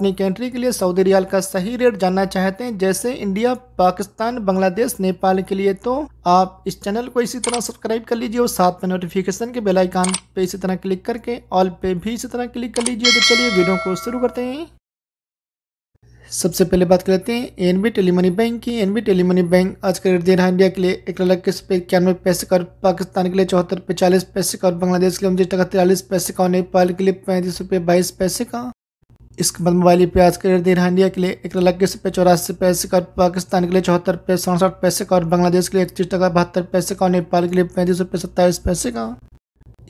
अपनी कंट्री के लिए सऊदी रियाल का सही रेट जानना चाहते हैं जैसे इंडिया पाकिस्तान बांग्लादेश नेपाल के लिए तो आप इस चैनल को इसी तरह सब्सक्राइब कर लीजिए और साथ में नोटिफिकेशन के बेल आइकान पे इसी तरह क्लिक करके ऑल पे भी इसी तरह क्लिक कर लीजिए तो चलिए वीडियो को शुरू करते हैं सबसे पहले बात करते हैं एन बी टेलीमनी बैंक की एन बी टेलीमनी बैंक आज का रेट दे रहा है इंडिया के लिए एक लाख इक्कीस पे इक्यानवे पैसे का और पाकिस्तान के लिए चौहत्तर पे चालीस पैसे का और बांग्लादेश के लिए उनतीस टका तिरालीस पैसे का और नेपाल के लिए पैंतीस रुपये बाईस पैसे का इसके बाद मोबाइल प्याज के रेट दे इंडिया के लिए एक रुपये चौरासी पैसे का पाकिस्तान के लिए चौहत्तर रुपये सड़सठ पैसे का और बांग्लादेश के लिए इकतीस टका बहत्तर पैसे का और नेपाल के लिए पैंतीस रुपये सत्ताईस पैसे का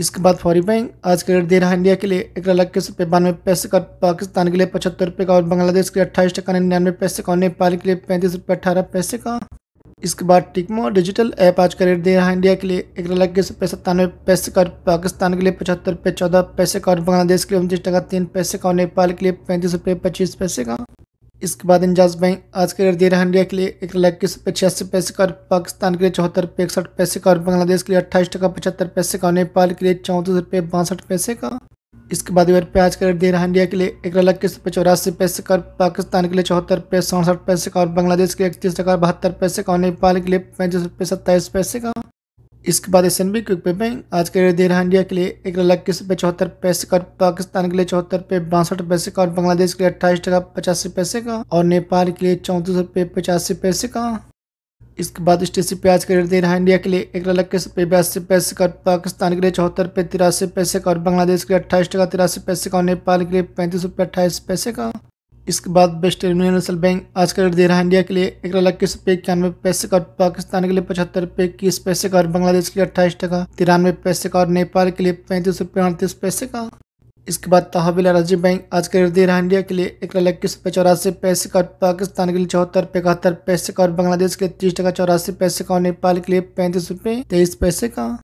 इसके बाद फौरी बैंक आज के रेट दे रहा इंडिया के लिए एक लाख रुपये बानवे पैसे का पाकिस्तान के लिए पचहत्तर रुपये का और बांग्लादेश के लिए अट्ठाईस टका निन्यानवे पैसे का और नेपाल के लिए पैंतीस रुपये अठारह पैसे का इसके बाद टिकमो डिजिटल ऐप आज का रेट दे रहा है इंडिया के लिए एक लाख के रुपये सत्तानवे पैसे का पाकिस्तान के लिए पचहत्तर रुपये चौदह पैसे का और बांग्लादेश के लिए उनतीस टका तीन पैसे का और नेपाल के लिए पैंतीस रुपये पच्चीस पैसे का इसके बाद इंजाज बैंक आज का रेट दे रहा है इंडिया के लिए एक लाख इक्कीस रुपये छियासी पैसे का और पाकिस्तान के लिए चौहत्तर रुपये इकसठ पैसे का और बांग्लादेश के लिए अट्ठाईस टका पचहत्तर पैसे का और नेपाल के लिए चौंतीस रुपये बासठ पैसे का इसके बाद इधर प्याज का रेट दे रहा है इंडिया के लिए एक लाख किस्त पे चौरासी पैसे का पाकिस्तान के लिए चौहत्तर रुपये सड़सठ पैसे का और बांग्लादेश के लिए इकतीस टका बहत्तर पैसे का और नेपाल के लिए पैंतीस रुपये सत्ताईस पैसे का इसके बाद S N B quick pay bank आज के रेट दे रहा है इंडिया के लिए एक लाख किस्त पे चौहत्तर पैसे का पाकिस्तान के लिए चौहत्तर रुपये बासठ पैसे का और बांग्लादेश के लिए अट्ठाईस टका पचासी पैसे का और नेपाल के लिए चौंतीस रुपये पचासी पैसे का इसके बाद स्टेसी प्याज का रेट दे रहा है इंडिया के लिए एक लाख इक्कीस रुपये बयासी पैसे का पाकिस्तान के लिए चौहत्तर रुपये तिरासी पैसे का और बांग्लादेश के लिए अट्ठाईस टका तिरासी पैसे का और नेपाल के लिए पैंतीस रुपये अट्ठाईस पैसे का इसके बाद बेस्ट यूनिवर्सल बैंक आज का रेट दे रहा है इंडिया के लिए एक लाख इक्कीस रुपये इक्यानवे पैसे का और पाकिस्तान के लिए पचहत्तर रुपये इक्कीस पैसे का और बांग्लादेश के लिए अट्ठाईस टका तिरानवे पैसे का और नेपाल के लिए पैंतीस रुपये अड़तीस पैसे का इसके बाद तहविल राज्य बैंक आज के रेट दे रहा इंडिया के लिए एक लाख इक्कीस रुपये चौरासी पैसे का पाकिस्तान के लिए चौहत्तर इकहत्तर पैसे का और बांग्लादेश के लिए तीस टका चौरासी पैसे का और नेपाल के लिए पैंतीस रुपये तेईस पैसे का